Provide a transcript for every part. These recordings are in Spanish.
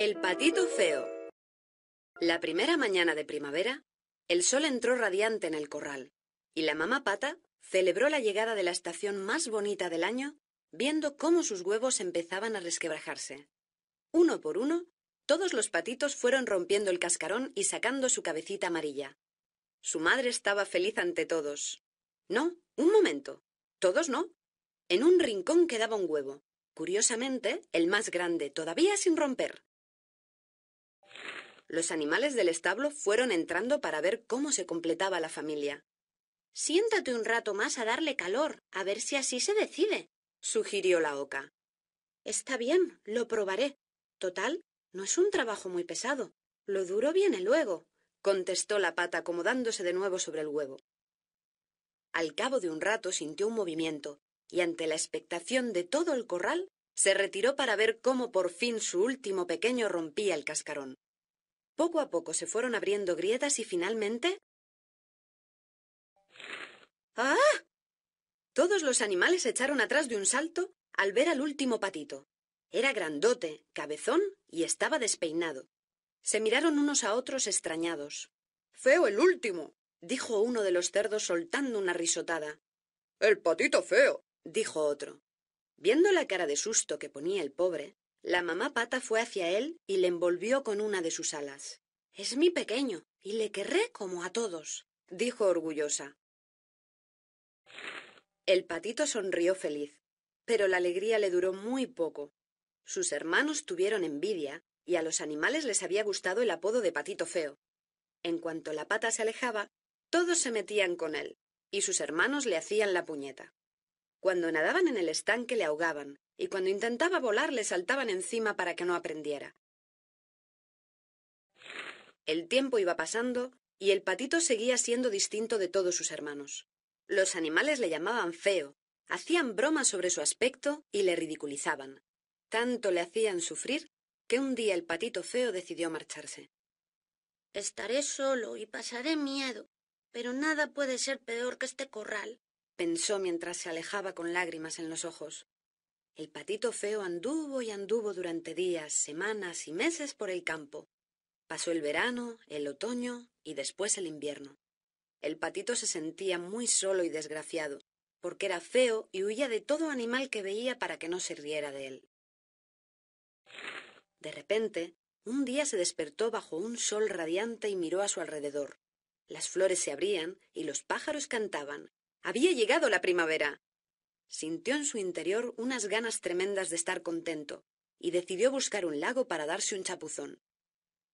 El patito feo. La primera mañana de primavera, el sol entró radiante en el corral, y la mamá pata celebró la llegada de la estación más bonita del año, viendo cómo sus huevos empezaban a resquebrajarse. Uno por uno, todos los patitos fueron rompiendo el cascarón y sacando su cabecita amarilla. Su madre estaba feliz ante todos. No, un momento. Todos no. En un rincón quedaba un huevo, curiosamente el más grande, todavía sin romper los animales del establo fueron entrando para ver cómo se completaba la familia. Siéntate un rato más a darle calor, a ver si así se decide, sugirió la oca. Está bien, lo probaré. Total, no es un trabajo muy pesado. Lo duro viene luego, contestó la pata acomodándose de nuevo sobre el huevo. Al cabo de un rato sintió un movimiento, y ante la expectación de todo el corral, se retiró para ver cómo por fin su último pequeño rompía el cascarón. Poco a poco se fueron abriendo grietas y finalmente... ¡Ah! Todos los animales se echaron atrás de un salto al ver al último patito. Era grandote, cabezón y estaba despeinado. Se miraron unos a otros extrañados. Feo el último, dijo uno de los cerdos soltando una risotada. El patito feo, dijo otro. Viendo la cara de susto que ponía el pobre, la mamá pata fue hacia él y le envolvió con una de sus alas. Es mi pequeño, y le querré como a todos, dijo orgullosa. El patito sonrió feliz, pero la alegría le duró muy poco. Sus hermanos tuvieron envidia, y a los animales les había gustado el apodo de patito feo. En cuanto la pata se alejaba, todos se metían con él, y sus hermanos le hacían la puñeta. Cuando nadaban en el estanque le ahogaban, y cuando intentaba volar le saltaban encima para que no aprendiera. El tiempo iba pasando y el patito seguía siendo distinto de todos sus hermanos. Los animales le llamaban feo, hacían bromas sobre su aspecto y le ridiculizaban. Tanto le hacían sufrir que un día el patito feo decidió marcharse. Estaré solo y pasaré miedo, pero nada puede ser peor que este corral, pensó mientras se alejaba con lágrimas en los ojos el patito feo anduvo y anduvo durante días, semanas y meses por el campo. Pasó el verano, el otoño y después el invierno. El patito se sentía muy solo y desgraciado, porque era feo y huía de todo animal que veía para que no se riera de él. De repente, un día se despertó bajo un sol radiante y miró a su alrededor. Las flores se abrían y los pájaros cantaban. Había llegado la primavera. Sintió en su interior unas ganas tremendas de estar contento, y decidió buscar un lago para darse un chapuzón.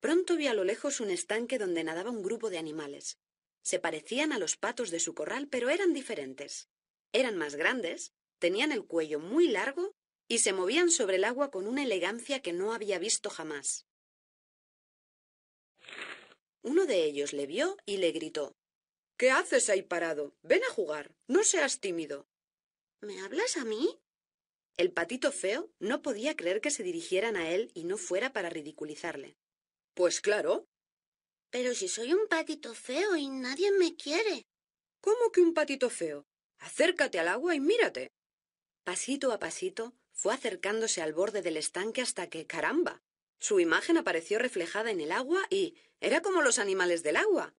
Pronto vio a lo lejos un estanque donde nadaba un grupo de animales. Se parecían a los patos de su corral, pero eran diferentes. Eran más grandes, tenían el cuello muy largo y se movían sobre el agua con una elegancia que no había visto jamás. Uno de ellos le vio y le gritó ¿Qué haces ahí parado? Ven a jugar. No seas tímido. ¿Me hablas a mí? El patito feo no podía creer que se dirigieran a él y no fuera para ridiculizarle. Pues claro. Pero si soy un patito feo y nadie me quiere. ¿Cómo que un patito feo? Acércate al agua y mírate. Pasito a pasito fue acercándose al borde del estanque hasta que, caramba, su imagen apareció reflejada en el agua y era como los animales del agua.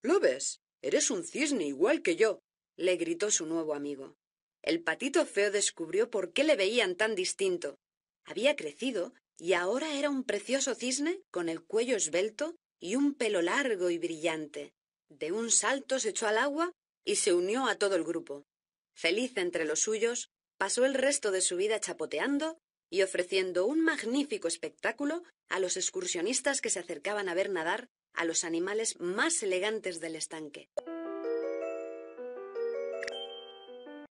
¿Lo ves? Eres un cisne igual que yo le gritó su nuevo amigo. El patito feo descubrió por qué le veían tan distinto. Había crecido y ahora era un precioso cisne con el cuello esbelto y un pelo largo y brillante. De un salto se echó al agua y se unió a todo el grupo. Feliz entre los suyos, pasó el resto de su vida chapoteando y ofreciendo un magnífico espectáculo a los excursionistas que se acercaban a ver nadar a los animales más elegantes del estanque.